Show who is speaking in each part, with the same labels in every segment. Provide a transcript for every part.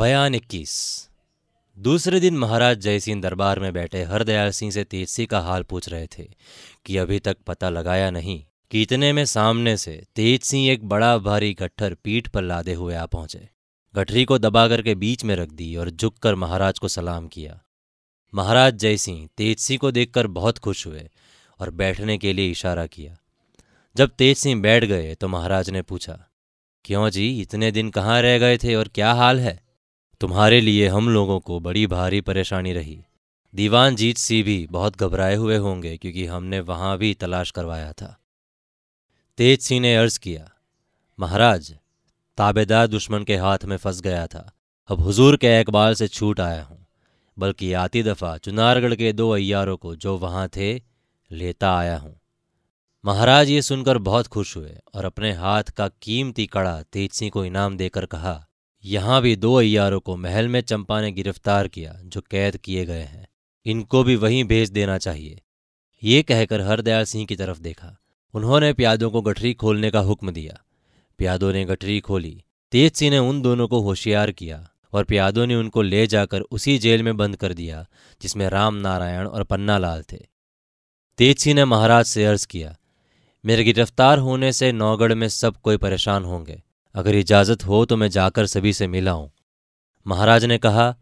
Speaker 1: बयान इक्कीस दूसरे दिन महाराज जयसिंह दरबार में बैठे हरदयाल सिंह से तेजसी का हाल पूछ रहे थे कि अभी तक पता लगाया नहीं कि इतने में सामने से तेज सिंह एक बड़ा भारी गट्ठर पीठ पर लादे हुए आ पहुंचे गठरी को दबा करके बीच में रख दी और झुककर महाराज को सलाम किया महाराज जयसिंह तेज सिंह को देखकर बहुत खुश हुए और बैठने के लिए इशारा किया जब तेज सिंह बैठ गए तो महाराज ने पूछा क्यों जी इतने दिन कहाँ रह गए थे और क्या हाल है तुम्हारे लिए हम लोगों को बड़ी भारी परेशानी रही दीवान जीत सी भी बहुत घबराए हुए होंगे क्योंकि हमने वहां भी तलाश करवाया था तेज सिंह ने अर्ज किया महाराज ताबेदार दुश्मन के हाथ में फंस गया था अब हुजूर के इकबाल से छूट आया हूँ बल्कि आती दफ़ा चुनारगढ़ के दो अयारों को जो वहां थे लेता आया हूँ महाराज ये सुनकर बहुत खुश हुए और अपने हाथ का कीमती कड़ा तेज सिंह को इनाम देकर कहा यहाँ भी दो अयारों को महल में चंपा ने गिरफ्तार किया जो कैद किए गए हैं इनको भी वहीं भेज देना चाहिए ये कहकर हरदयाल सिंह की तरफ देखा उन्होंने प्यादों को गठरी खोलने का हुक्म दिया प्यादों ने गठरी खोली तेज सिंह ने उन दोनों को होशियार किया और प्यादों ने उनको ले जाकर उसी जेल में बंद कर दिया जिसमें राम नारायण और पन्ना लाल थे तेज सिंह ने महाराज से अर्ज किया मेरे गिरफ्तार होने से नौगढ़ में सब कोई परेशान होंगे अगर इजाज़त हो तो मैं जाकर सभी से मिला हूं महाराज ने कहा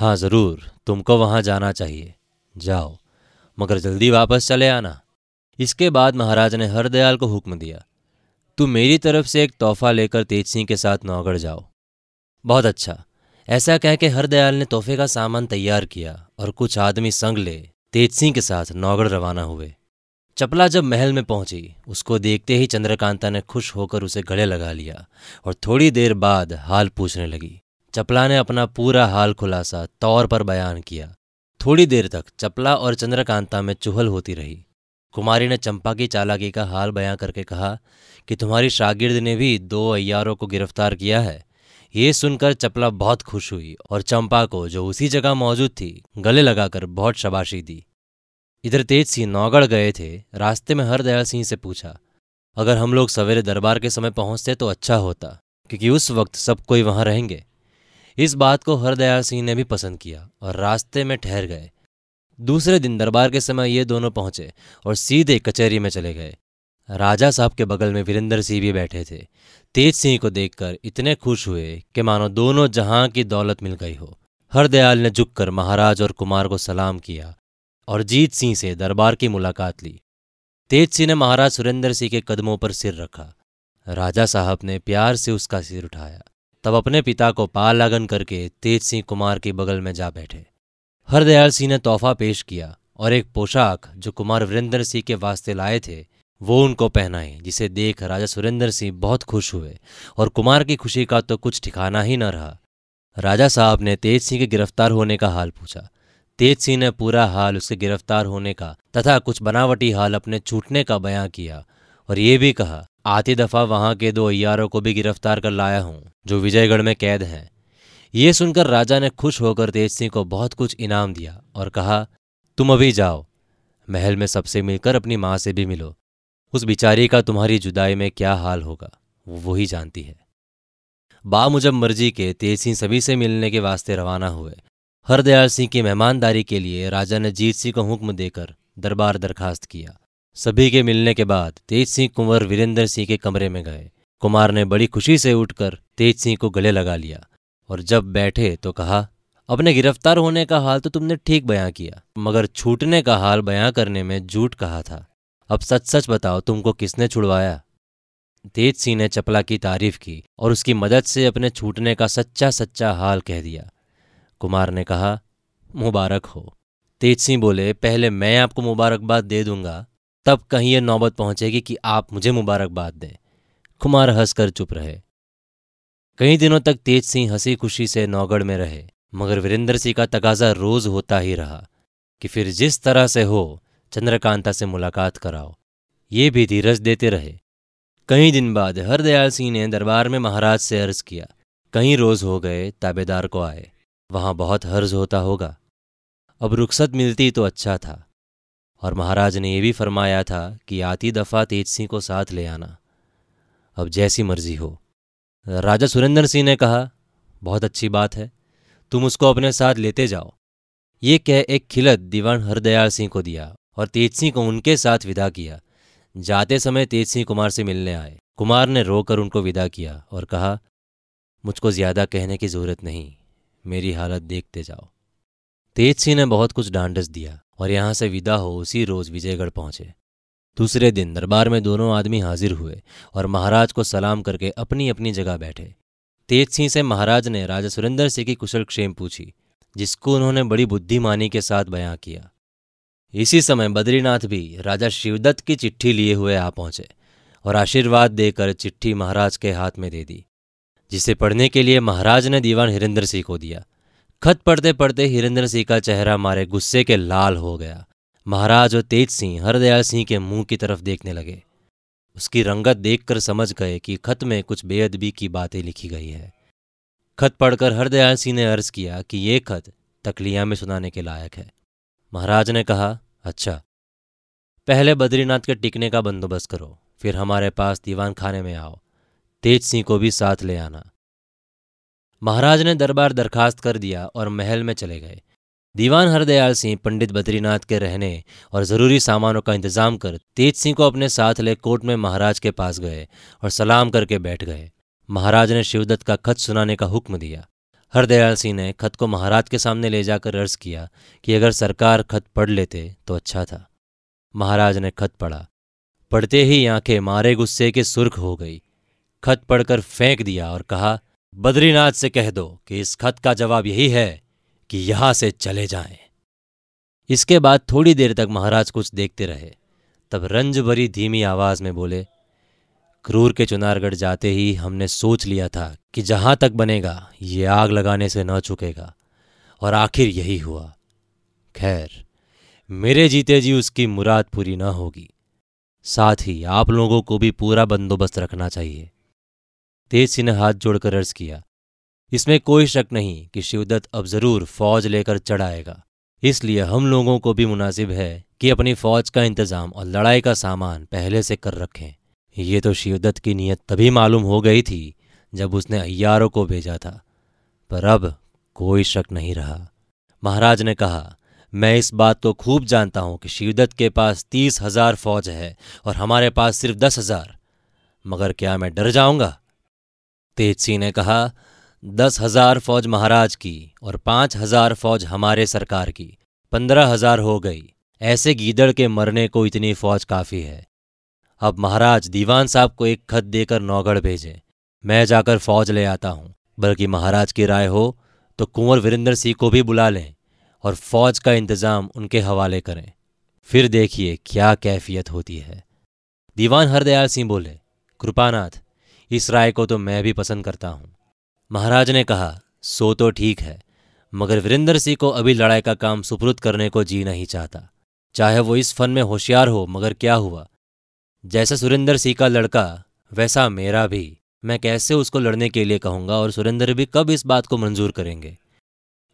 Speaker 1: हाँ ज़रूर तुमको वहां जाना चाहिए जाओ मगर जल्दी वापस चले आना इसके बाद महाराज ने हरदयाल को हुक्म दिया तू मेरी तरफ से एक तोहफा लेकर तेज सिंह के साथ नौगढ़ जाओ बहुत अच्छा ऐसा कह के हरदयाल ने तोहफे का सामान तैयार किया और कुछ आदमी संग ले तेज सिंह के साथ नौगढ़ रवाना हुए चपला जब महल में पहुंची उसको देखते ही चंद्रकांता ने खुश होकर उसे गले लगा लिया और थोड़ी देर बाद हाल पूछने लगी चपला ने अपना पूरा हाल खुलासा तौर पर बयान किया थोड़ी देर तक चपला और चंद्रकांता में चुहल होती रही कुमारी ने चंपा की चालाकी का हाल बयां करके कहा कि तुम्हारी शागिर्द ने भी दो अयारों को गिरफ्तार किया है ये सुनकर चपला बहुत खुश हुई और चंपा को जो उसी जगह मौजूद थी गले लगाकर बहुत शबाशी दी इधर तेज सिंह नौगढ़ गए थे रास्ते में हरदयाल सिंह से पूछा अगर हम लोग सवेरे दरबार के समय पहुंचते तो अच्छा होता क्योंकि उस वक्त सब कोई वहां रहेंगे इस बात को हरदयाल सिंह ने भी पसंद किया और रास्ते में ठहर गए दूसरे दिन दरबार के समय ये दोनों पहुंचे और सीधे कचहरी में चले गए राजा साहब के बगल में वीरेंद्र सिंह भी बैठे थे तेज सिंह को देखकर इतने खुश हुए कि मानो दोनों जहां की दौलत मिल गई हो हरदयाल ने झुककर महाराज और कुमार को सलाम किया और जीत सिंह से दरबार की मुलाकात ली तेज सिंह ने महाराज सुरेंद्र सिंह के कदमों पर सिर रखा राजा साहब ने प्यार से उसका सिर उठाया तब अपने पिता को पाल लागन करके तेज सिंह कुमार के बगल में जा बैठे हरदयाल सिंह ने तोहफा पेश किया और एक पोशाक जो कुमार वीरेंद्र सिंह के वास्ते लाए थे वो उनको पहनाए जिसे देख राजा सुरेंद्र सिंह बहुत खुश हुए और कुमार की खुशी का तो कुछ ठिकाना ही न रहा राजा साहब ने तेज सिंह के गिरफ्तार होने का हाल पूछा तेज सिंह ने पूरा हाल उसके गिरफ्तार होने का तथा कुछ बनावटी हाल अपने छूटने का बयां किया और ये भी कहा आती दफा वहां के दो अयारों को भी गिरफ्तार कर लाया हूं जो विजयगढ़ में कैद हैं ये सुनकर राजा ने खुश होकर तेज सिंह को बहुत कुछ इनाम दिया और कहा तुम अभी जाओ महल में सबसे मिलकर अपनी माँ से भी मिलो उस बिचारी का तुम्हारी जुदाई में क्या हाल होगा वो वही जानती है बा मुजब मर्जी के तेज सिंह सभी से मिलने के वास्ते रवाना हुए हरदयाल सिंह की मेहमानदारी के लिए राजा ने जीत सिंह को हुक्म देकर दरबार दरखास्त किया सभी के मिलने के बाद तेज सिंह कुंवर वीरेंद्र सिंह के कमरे में गए कुमार ने बड़ी खुशी से उठकर तेज सिंह को गले लगा लिया और जब बैठे तो कहा अपने गिरफ्तार होने का हाल तो तुमने ठीक बयां किया मगर छूटने का हाल बयां करने में झूठ कहा था अब सच सच बताओ तुमको किसने छुड़वाया तेज सिंह ने चपला की तारीफ की और उसकी मदद से अपने छूटने का सच्चा सच्चा हाल कह दिया कुमार ने कहा मुबारक हो तेज सिंह बोले पहले मैं आपको मुबारकबाद दे दूंगा तब कहीं ये नौबत पहुंचेगी कि आप मुझे मुबारकबाद दें कुमार हंसकर चुप रहे कई दिनों तक तेज सिंह हंसी खुशी से नौगढ़ में रहे मगर वीरेंद्र सिंह का तकाजा रोज होता ही रहा कि फिर जिस तरह से हो चंद्रकांता से मुलाकात कराओ ये भी धीरज देते रहे कई दिन बाद हरदयाल सिंह ने दरबार में महाराज से अर्ज किया कई रोज हो गए ताबेदार को आए वहां बहुत हर्ज होता होगा अब रुखसत मिलती तो अच्छा था और महाराज ने यह भी फरमाया था कि आती दफ़ा तेज सिंह को साथ ले आना अब जैसी मर्जी हो राजा सुरेंद्र सिंह ने कहा बहुत अच्छी बात है तुम उसको अपने साथ लेते जाओ ये कह एक खिलत दीवान हरदयाल सिंह को दिया और तेज सिंह को उनके साथ विदा किया जाते समय तेज सिंह कुमार से मिलने आए कुमार ने रोकर उनको विदा किया और कहा मुझको ज़्यादा कहने की ज़रूरत नहीं मेरी हालत देखते जाओ तेज सिंह ने बहुत कुछ डांडस दिया और यहां से विदा हो उसी रोज विजयगढ़ पहुंचे दूसरे दिन दरबार में दोनों आदमी हाजिर हुए और महाराज को सलाम करके अपनी अपनी जगह बैठे तेज सिंह से महाराज ने राजा सुरेंद्र सिंह की कुशल क्षेम पूछी जिसको उन्होंने बड़ी बुद्धिमानी के साथ बयां किया इसी समय बद्रीनाथ भी राजा शिवदत्त की चिट्ठी लिए हुए आ पहुंचे और आशीर्वाद देकर चिट्ठी महाराज के हाथ में दे दी जिसे पढ़ने के लिए महाराज ने दीवान हिरेंद्र सिंह को दिया खत पढ़ते पढ़ते हिरेंद्र सिंह का चेहरा मारे गुस्से के लाल हो गया महाराज और तेज सिंह हरदयाल सिंह के मुंह की तरफ देखने लगे उसकी रंगत देखकर समझ गए कि खत में कुछ बेअदबी की बातें लिखी गई है खत पढ़कर हरदयाल सिंह ने अर्ज किया कि ये खत तकलिया में सुनाने के लायक है महाराज ने कहा अच्छा पहले बद्रीनाथ के टिकने का बंदोबस्त करो फिर हमारे पास दीवान खाने में आओ तेज सिंह को भी साथ ले आना महाराज ने दरबार दरखास्त कर दिया और महल में चले गए दीवान हरदयाल सिंह पंडित बद्रीनाथ के रहने और ज़रूरी सामानों का इंतजाम कर तेज सिंह को अपने साथ ले कोर्ट में महाराज के पास गए और सलाम करके बैठ गए महाराज ने शिवदत्त का खत सुनाने का हुक्म दिया हरदयाल सिंह ने खत को महाराज के सामने ले जाकर अर्ज किया कि अगर सरकार खत पढ़ लेते तो अच्छा था महाराज ने खत पढ़ा पढ़ते ही आंखें मारे गुस्से के सुर्ख हो गई खत पढ़कर फेंक दिया और कहा बद्रीनाथ से कह दो कि इस खत का जवाब यही है कि यहां से चले जाएं। इसके बाद थोड़ी देर तक महाराज कुछ देखते रहे तब रंज भरी धीमी आवाज में बोले क्रूर के चुनारगढ़ जाते ही हमने सोच लिया था कि जहां तक बनेगा ये आग लगाने से न चुकेगा और आखिर यही हुआ खैर मेरे जीते जी उसकी मुराद पूरी न होगी साथ ही आप लोगों को भी पूरा बंदोबस्त रखना चाहिए तेज सिंह ने हाथ जोड़कर अर्ज किया इसमें कोई शक नहीं कि शिवदत्त अब जरूर फौज लेकर चढ़ाएगा इसलिए हम लोगों को भी मुनासिब है कि अपनी फौज का इंतजाम और लड़ाई का सामान पहले से कर रखें ये तो शिवदत्त की नीयत तभी मालूम हो गई थी जब उसने अय्यारों को भेजा था पर अब कोई शक नहीं रहा महाराज ने कहा मैं इस बात को खूब जानता हूं कि शिवदत्त के पास तीस हजार फौज है और हमारे पास सिर्फ दस हजार मगर क्या मैं डर जाऊंगा तेज सिंह ने कहा दस हजार फौज महाराज की और पांच हजार फौज हमारे सरकार की पंद्रह हजार हो गई ऐसे गीदड़ के मरने को इतनी फौज काफ़ी है अब महाराज दीवान साहब को एक खत देकर नौगढ़ भेजे मैं जाकर फौज ले आता हूं बल्कि महाराज की राय हो तो कुंवर वीरेंद्र सिंह को भी बुला लें और फौज का इंतज़ाम उनके हवाले करें फिर देखिए क्या कैफियत होती है दीवान हरदयाल सिंह बोले कृपानाथ इस राय को तो मैं भी पसंद करता हूं महाराज ने कहा सो तो ठीक है मगर वीरेंद्र सिंह को अभी लड़ाई का काम सुपुरुद करने को जी नहीं चाहता चाहे वो इस फन में होशियार हो मगर क्या हुआ जैसा सुरेंद्र सिंह का लड़का वैसा मेरा भी मैं कैसे उसको लड़ने के लिए कहूंगा और सुरेंद्र भी कब इस बात को मंजूर करेंगे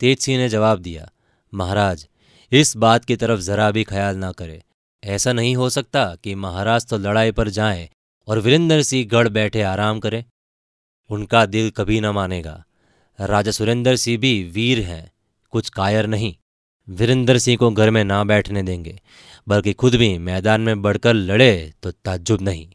Speaker 1: तेज सिंह ने जवाब दिया महाराज इस बात की तरफ जरा भी ख्याल ना करे ऐसा नहीं हो सकता कि महाराज तो लड़ाई पर जाएं और वीरेंद्र सिंह गढ़ बैठे आराम करें उनका दिल कभी न मानेगा राजा सुरेंद्र सिंह भी वीर हैं कुछ कायर नहीं वीरेंद्र सिंह को घर में ना बैठने देंगे बल्कि खुद भी मैदान में बढ़कर लड़े तो ताज्जुब नहीं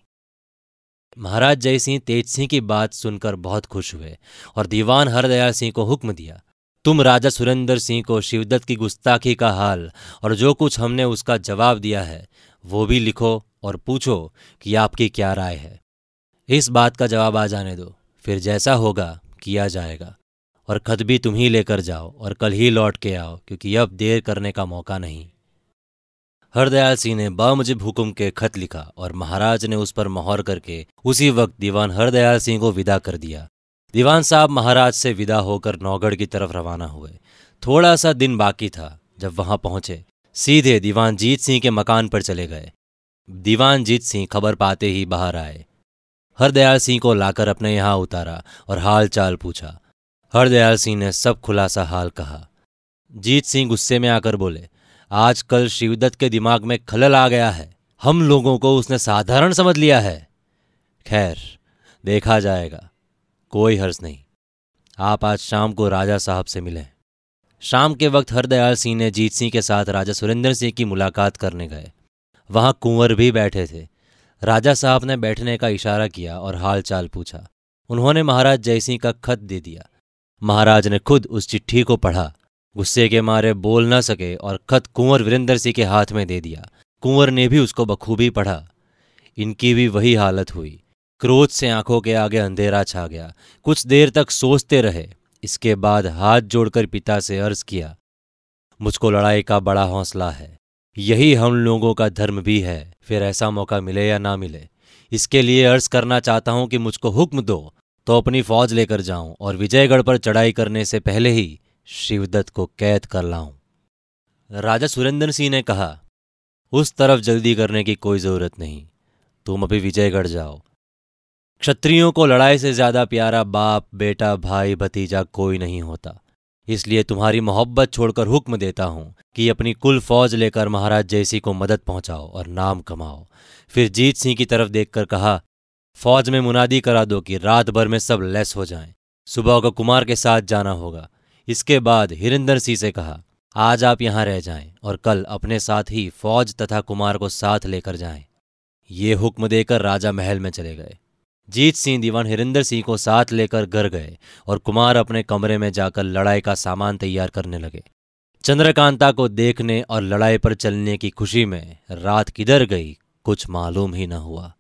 Speaker 1: महाराज जय सिंह तेज सिंह की बात सुनकर बहुत खुश हुए और दीवान हरदयाल सिंह को हुक्म दिया तुम राजा सुरेंद्र सिंह को शिवदत्त की गुस्ताखी का हाल और जो कुछ हमने उसका जवाब दिया है वो भी लिखो और पूछो कि आपकी क्या राय है इस बात का जवाब आ जाने दो फिर जैसा होगा किया जाएगा और खत भी तुम ही लेकर जाओ और कल ही लौट के आओ क्योंकि अब देर करने का मौका नहीं हरदयाल सिंह ने बामुजिब हुकुम के खत लिखा और महाराज ने उस पर मोहर करके उसी वक्त दीवान हरदयाल सिंह को विदा कर दिया दीवान साहब महाराज से विदा होकर नौगढ़ की तरफ रवाना हुए थोड़ा सा दिन बाकी था जब वहां पहुंचे सीधे दीवान जीत सिंह के मकान पर चले गए दीवानजीत सिंह खबर पाते ही बाहर आए हरदयाल सिंह को लाकर अपने यहां उतारा और हाल चाल पूछा हरदयाल सिंह ने सब खुलासा हाल कहा जीत सिंह गुस्से में आकर बोले आजकल शिवदत्त के दिमाग में खलल आ गया है हम लोगों को उसने साधारण समझ लिया है खैर देखा जाएगा कोई हर्ज नहीं आप आज शाम को राजा साहब से मिलें शाम के वक्त हरदयाल सिंह ने जीत सिंह के साथ राजा सुरेंद्र सिंह की मुलाकात करने गए वहां कुंवर भी बैठे थे राजा साहब ने बैठने का इशारा किया और हालचाल पूछा उन्होंने महाराज जयसिंह का खत दे दिया महाराज ने खुद उस चिट्ठी को पढ़ा गुस्से के मारे बोल न सके और खत कुंवर वीरेंद्र सिंह के हाथ में दे दिया कुंवर ने भी उसको बखूबी पढ़ा इनकी भी वही हालत हुई क्रोध से आंखों के आगे अंधेरा छा गया कुछ देर तक सोचते रहे इसके बाद हाथ जोड़कर पिता से अर्ज किया मुझको लड़ाई का बड़ा हौसला है यही हम लोगों का धर्म भी है फिर ऐसा मौका मिले या ना मिले इसके लिए अर्ज करना चाहता हूं कि मुझको हुक्म दो तो अपनी फौज लेकर जाऊं और विजयगढ़ पर चढ़ाई करने से पहले ही शिवदत्त को कैद कर लाऊं राजा सुरेंद्र सिंह ने कहा उस तरफ जल्दी करने की कोई जरूरत नहीं तुम अभी विजयगढ़ जाओ क्षत्रियों को लड़ाई से ज्यादा प्यारा बाप बेटा भाई भतीजा कोई नहीं होता इसलिए तुम्हारी मोहब्बत छोड़कर हुक्म देता हूँ कि अपनी कुल फौज लेकर महाराज जयसी को मदद पहुंचाओ और नाम कमाओ फिर जीत सिंह की तरफ देखकर कहा फौज में मुनादी करा दो कि रात भर में सब लेस हो जाएं। सुबह को कुमार के साथ जाना होगा इसके बाद हिरिंदर सिंह से कहा आज आप यहाँ रह जाएं और कल अपने साथ ही फौज तथा कुमार को साथ लेकर जाएं। ये हुक्म देकर राजा महल में चले गए जीत सिंह दीवान हिरेंद्र सिंह को साथ लेकर घर गए और कुमार अपने कमरे में जाकर लड़ाई का सामान तैयार करने लगे चंद्रकांता को देखने और लड़ाई पर चलने की खुशी में रात किधर गई कुछ मालूम ही न हुआ